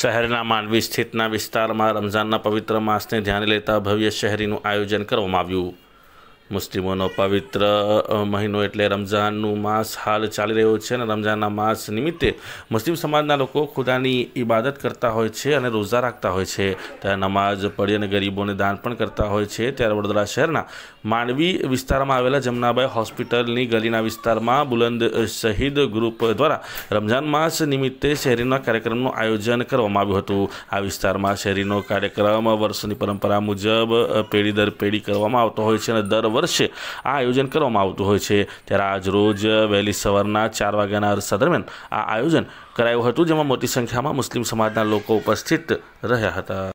શહેરના માંડવી સ્થિતના વિસ્તારમાં રમઝાનના પવિત્ર માસને ધ્યાને લેતા ભવ્ય શહેરીનું આયોજન કરવામાં આવ્યું મુસ્લિમો નો પાવિત્ર મહિનો એટલે રમઝાન નો માસ હાલ ચાલી રહ્યો છે અને રમઝાનના માસ નિમિત્તે મુસ્લિમ સમાજના લોકો ખુદાની ઇબાદત કરતા હોય છે અને રોઝા રાખતા હોય છે ત્યાં નમાઝ પડ્યા ને ગરીબોને દાન પણ કરતા હોય છે તેર વડદરા શહેરના માનવીય વિસ્તારમાં આવેલા જમનાબાઈ હોસ્પિટલ ની ગલીના વિસ્તારમાં बुलंद शहीद ગ્રુપ દ્વારા રમઝાન માસ નિમિત્તે શહેરીનો કાર્યક્રમનું આયોજન કરવામાં આવ્યું હતું આ વિસ્તારમાં શહેરીનો કાર્યક્રમવામાં વર્ષની પરંપરા મુજબ પેઢી દર પેઢી કરવામાં આવતો હોય છે અને દર વર્ષે આ આયોજન કરવામાં આવતું હોય છે ત્યારે આજ રોજ વહેલી સવારના ચાર વાગ્યાના અરસા દરમિયાન આ આયોજન કરાયું હતું જેમાં મોટી સંખ્યામાં મુસ્લિમ સમાજના લોકો ઉપસ્થિત રહ્યા હતા